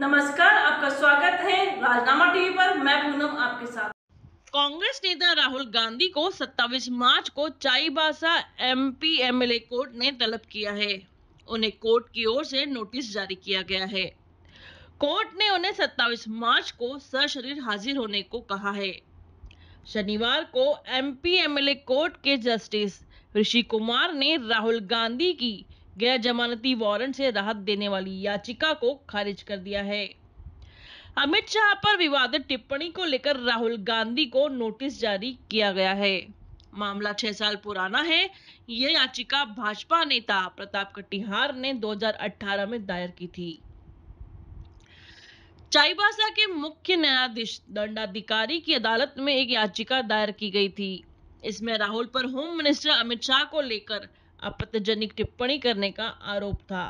नमस्कार आपका स्वागत है राजनामा टीवी पर मैं पूनम आपके साथ कांग्रेस नेता राहुल गांधी को 27 मार्च को चाईबासा एमपी एमएलए कोर्ट ने तलब किया है उन्हें कोर्ट की ओर से नोटिस जारी किया गया है कोर्ट ने उन्हें 27 मार्च को सशरीर हाजिर होने को कहा है शनिवार को एमपी एमएलए कोर्ट के जस्टिस ऋषि कुमार ने राहुल गांधी की गैर जमानती वारंट से राहत देने वाली याचिका को खारिज कर दिया है अमित शाह पर विवादित टिप्पणी को लेकर राहुल गांधी को नोटिस जारी किया गया है मामला छह साल पुराना है यह याचिका भाजपा नेता प्रताप कटिहार ने 2018 में दायर की थी चाईबासा के मुख्य न्यायाधीश दंडाधिकारी की अदालत में एक याचिका दायर की गई थी इसमें राहुल पर होम मिनिस्टर अमित शाह को लेकर आपत्तिजनक टिप्पणी करने का आरोप था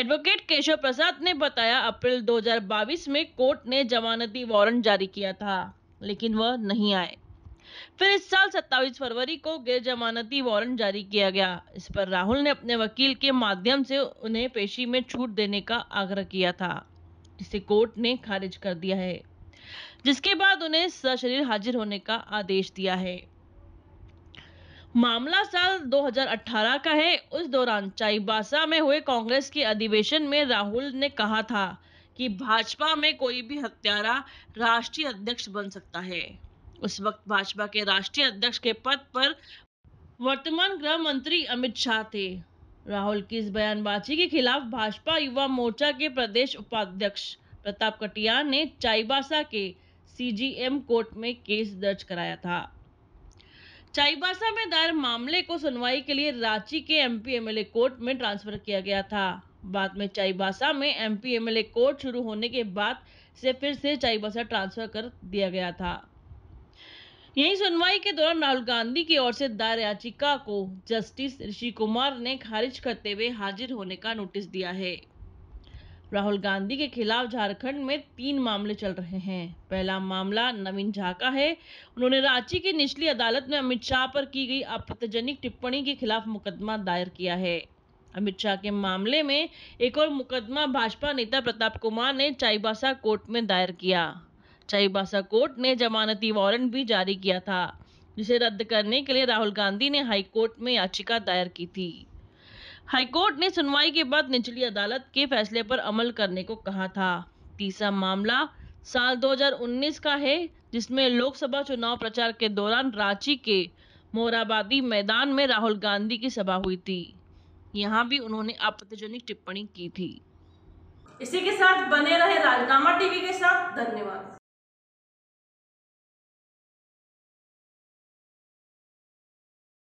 एडवोकेट केशव प्रसाद ने बताया अप्रैल 2022 में कोर्ट ने जमानती वारंट जारी किया था लेकिन वह नहीं आए फिर इस साल 27 फरवरी को गैर जमानती वारंट जारी किया गया इस पर राहुल ने अपने वकील के माध्यम से उन्हें पेशी में छूट देने का आग्रह किया था जिसे कोर्ट ने खारिज कर दिया है जिसके बाद उन्हें सशरीर हाजिर होने का आदेश दिया है मामला साल 2018 का है उस दौरान चाईबासा में हुए कांग्रेस के अधिवेशन में राहुल ने कहा था कि भाजपा में कोई भी हत्यारा राष्ट्रीय अध्यक्ष बन सकता है उस वक्त भाजपा के राष्ट्रीय अध्यक्ष के पद पर वर्तमान गृह मंत्री अमित शाह थे राहुल की इस बयानबाजी के खिलाफ भाजपा युवा मोर्चा के प्रदेश उपाध्यक्ष प्रताप कटिया ने चाईबासा के सीजीएम कोर्ट में केस दर्ज कराया था चाईबासा में दायर मामले को सुनवाई के लिए रांची के एमपी एमएलए कोर्ट में ट्रांसफर किया गया था बाद में चाईबासा में एमपी एमएलए कोर्ट शुरू होने के बाद से फिर से चाईबासा ट्रांसफर कर दिया गया था यही सुनवाई के दौरान राहुल गांधी की ओर से दायर याचिका को जस्टिस ऋषि कुमार ने खारिज करते हुए हाजिर होने का नोटिस दिया है राहुल गांधी के खिलाफ झारखंड में तीन मामले चल रहे हैं पहला मामला नवीन झा का है उन्होंने रांची की निचली अदालत में अमित शाह पर की गई आपत्तिजनक टिप्पणी के खिलाफ मुकदमा दायर किया है अमित शाह के मामले में एक और मुकदमा भाजपा नेता प्रताप कुमार ने चाईबासा कोर्ट में दायर किया चाईबासा कोर्ट ने जमानती वारंट भी जारी किया था जिसे रद्द करने के लिए राहुल गांधी ने हाईकोर्ट में याचिका दायर की थी हाईकोर्ट ने सुनवाई के बाद निचली अदालत के फैसले पर अमल करने को कहा था तीसरा मामला साल 2019 का है जिसमें लोकसभा चुनाव प्रचार के दौरान रांची के मोराबादी मैदान में राहुल गांधी की सभा हुई थी यहाँ भी उन्होंने आपत्तिजनक टिप्पणी की थी इसी के साथ बने रहे राजनामा टीवी के साथ धन्यवाद